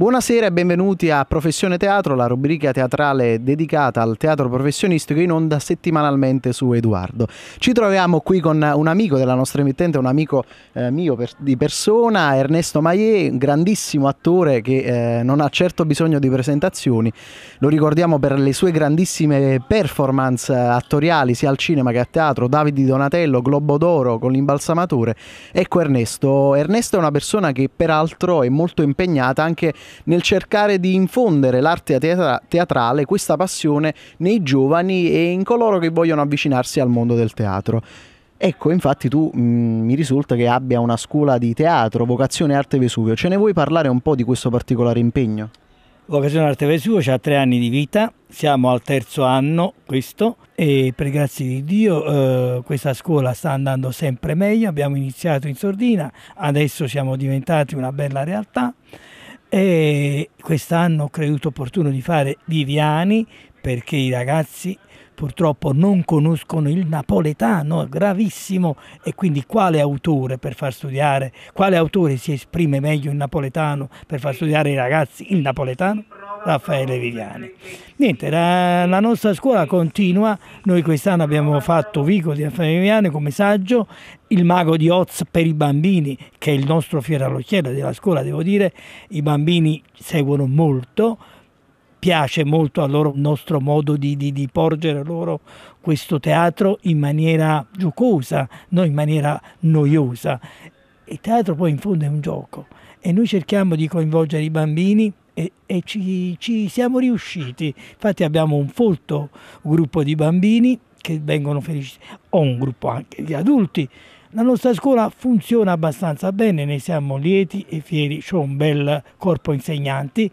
Buonasera e benvenuti a Professione Teatro, la rubrica teatrale dedicata al teatro professionistico in onda settimanalmente su Eduardo. Ci troviamo qui con un amico della nostra emittente, un amico eh, mio per, di persona, Ernesto Maillet, grandissimo attore che eh, non ha certo bisogno di presentazioni. Lo ricordiamo per le sue grandissime performance eh, attoriali sia al cinema che a teatro, Davide Donatello, Globo d'Oro con l'imbalsamatore. Ecco Ernesto. Ernesto è una persona che peraltro è molto impegnata anche nel cercare di infondere l'arte teatra- teatrale, questa passione nei giovani e in coloro che vogliono avvicinarsi al mondo del teatro. Ecco, infatti tu mh, mm, mi risulta che abbia una scuola di teatro, vocazione Arte Vesuvio. Ce ne vuoi parlare un po' di questo particolare impegno? Vocazione Arte Vesuvio ha tre anni di vita, siamo al terzo anno questo e per grazie di Dio eh, questa scuola sta andando sempre meglio, abbiamo iniziato in sordina, adesso siamo diventati una bella realtà e quest'anno ho creduto opportuno di fare Viviani perché i ragazzi purtroppo non conoscono il napoletano, gravissimo, e quindi quale autore per far studiare, quale autore si esprime meglio in napoletano per far studiare i ragazzi il napoletano? Raffaele Viviani. Niente, la, la nostra scuola continua, noi quest'anno abbiamo fatto Vico di Raffaele Viviani come saggio, il mago di Oz per i bambini, che è il nostro fiero all'occhiello della scuola, devo dire, i bambini seguono molto, piace molto al loro nostro modo di, di, di, porgere loro questo teatro in maniera giocosa, non in maniera noiosa. Il teatro poi in fondo è un gioco e noi cerchiamo di coinvolgere i bambini e, e ci, ci siamo riusciti. Infatti abbiamo un folto gruppo di bambini che vengono felici, o un gruppo anche di adulti. La nostra scuola funziona abbastanza bene, ne siamo lieti e fieri, c'è un bel corpo insegnanti.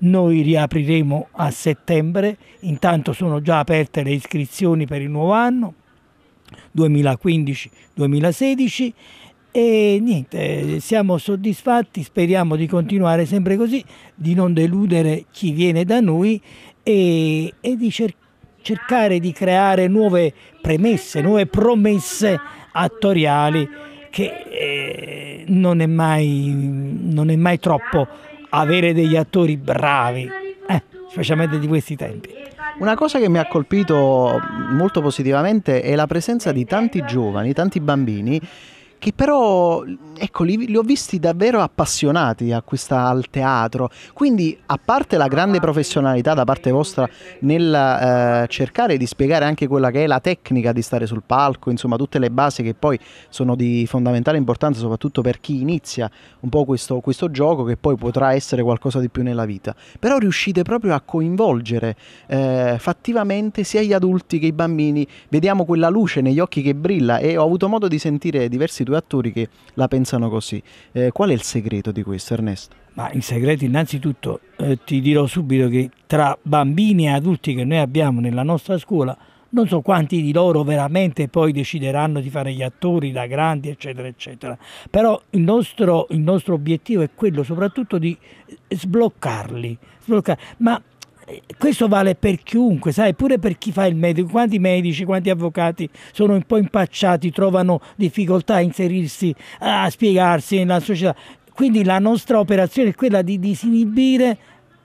Noi riapriremo a settembre, intanto sono già aperte le iscrizioni per il nuovo anno 2015-2016 e niente, siamo soddisfatti, speriamo di continuare sempre così, di non deludere chi viene da noi e, e di cer- cercare di creare nuove premesse, nuove promesse attoriali che eh, non, è mai, non, è mai, troppo avere degli attori bravi, eh, specialmente di questi tempi. Una cosa che mi ha colpito molto positivamente è la presenza di tanti giovani, tanti bambini che però, ecco, li, li ho visti davvero appassionati a questa, al teatro. Quindi, a parte la grande professionalità da parte vostra nel eh, cercare di spiegare anche quella che è la tecnica di stare sul palco, insomma, tutte le basi che poi sono di fondamentale importanza, soprattutto per chi inizia un po' questo, questo gioco che poi potrà essere qualcosa di più nella vita. Però riuscite proprio a coinvolgere eh, fattivamente sia gli adulti che i bambini. Vediamo quella luce negli occhi che brilla e ho avuto modo di sentire diversi tuoi due attori che la pensano così. Eh, qual è il segreto di questo Ernesto? Ma il segreto innanzitutto eh, ti dirò subito che tra bambini e adulti che noi abbiamo nella nostra scuola non so quanti di loro veramente poi decideranno di fare gli attori da grandi, eccetera, eccetera. Però il nostro, il nostro obiettivo è quello soprattutto di sbloccarli, sbloccarli. Ma eh, questo vale per chiunque, sai, pure per chi fa il medico. Quanti medici, quanti avvocati sono un po' impacciati, trovano difficoltà a inserirsi, a spiegarsi nella società. Quindi la nostra operazione è quella di disinibire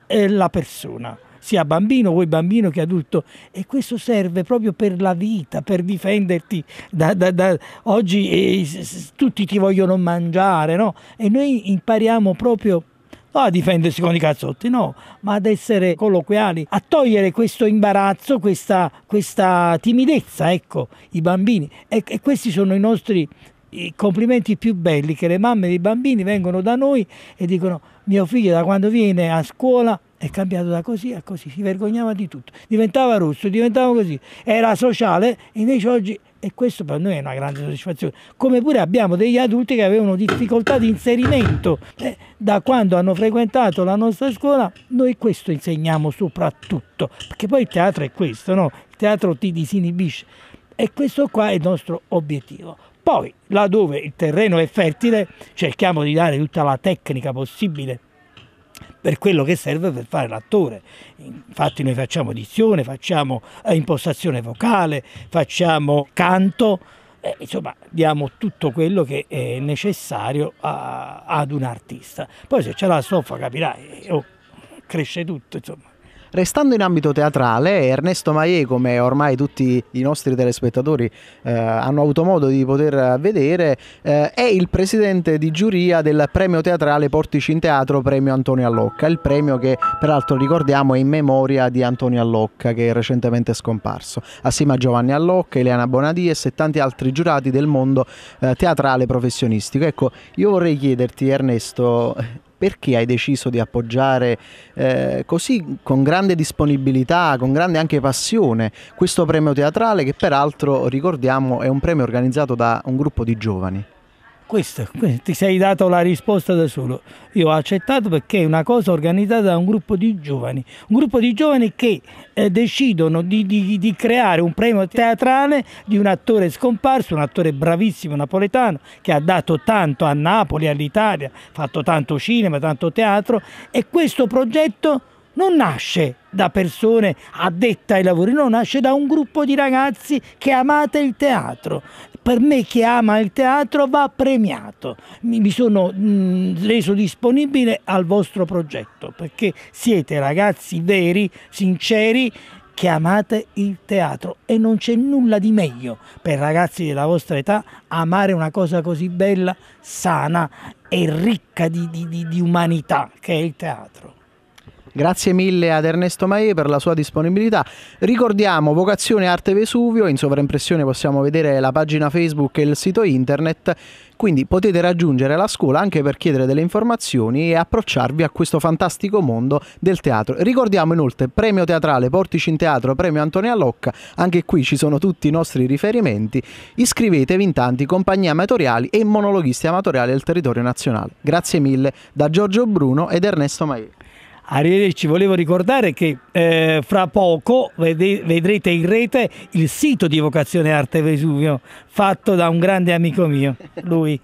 eh, la persona, sia bambino, vuoi bambino che adulto. E questo serve proprio per la vita, per difenderti. Da, da, da. Oggi eh, tutti ti vogliono mangiare, no? E noi impariamo proprio o a difendersi con i cazzotti, no, ma ad essere colloquiali, a togliere questo imbarazzo, questa, questa timidezza, ecco, i bambini. E, e questi sono i nostri i complimenti più belli che le mamme dei bambini vengono da noi e dicono mio figlio da quando viene a scuola è cambiato da così a così, si vergognava di tutto, diventava rosso, diventava così, era sociale e invece oggi e questo per noi è una grande soddisfazione. Come pure abbiamo degli adulti che avevano difficoltà di inserimento. Eh, da quando hanno frequentato la nostra scuola, noi questo insegniamo soprattutto, perché poi il teatro è questo, no? Il teatro ti disinibisce. E questo qua è il nostro obiettivo. Poi, laddove il terreno è fertile, cerchiamo di dare tutta la tecnica possibile per quello che serve per fare l'attore. Infatti noi facciamo edizione, facciamo eh, impostazione vocale, facciamo canto, eh, insomma diamo tutto quello che è necessario a, ad un artista. Poi se c'è la stoffa capirai, eh, oh, cresce tutto insomma. Restando in ambito teatrale, Ernesto Maie, come ormai tutti i nostri telespettatori eh, hanno avuto modo di poter vedere, eh, è il presidente di giuria del premio teatrale Portici in Teatro Premio Antonio Allocca, il premio che peraltro ricordiamo è in memoria di Antonio Allocca che è recentemente scomparso, assieme a Giovanni Allocca, Eliana Bonadies e tanti altri giurati del mondo eh, teatrale professionistico. Ecco, io vorrei chiederti Ernesto, perché hai deciso di appoggiare eh, così con grande disponibilità, con grande anche passione questo premio teatrale che peraltro ricordiamo è un premio organizzato da un gruppo di giovani? Questo, questo, ti sei dato la risposta da solo. Io ho accettato perché è una cosa organizzata da un gruppo di giovani, un gruppo di giovani che eh, decidono di, di, di, creare un premio teatrale di un attore scomparso, un attore bravissimo napoletano che ha dato tanto a Napoli, all'Italia, fatto tanto cinema, tanto teatro e questo progetto non nasce da persone addette ai lavori, non nasce da un gruppo di ragazzi che amate il teatro. Per me chi ama il teatro va premiato. Mi sono reso disponibile al vostro progetto perché siete ragazzi veri, sinceri che amate il teatro e non c'è nulla di meglio per ragazzi della vostra età amare una cosa così bella, sana e ricca di, di, di, di umanità che è il teatro. Grazie mille ad Ernesto Maie per la sua disponibilità. Ricordiamo Vocazione Arte Vesuvio, in sovraimpressione possiamo vedere la pagina Facebook e il sito internet, quindi potete raggiungere la scuola anche per chiedere delle informazioni e approcciarvi a questo fantastico mondo del teatro. Ricordiamo inoltre Premio Teatrale Portici in Teatro, Premio Antonia Locca, anche qui ci sono tutti i nostri riferimenti. Iscrivetevi in tanti compagnie amatoriali e monologhisti amatoriali del territorio nazionale. Grazie mille da Giorgio Bruno ed Ernesto Maie. Arrivederci, volevo ricordare che eh, fra poco vede- vedrete in rete il sito di Vocazione Arte Vesuvio fatto da un grande amico mio, lui.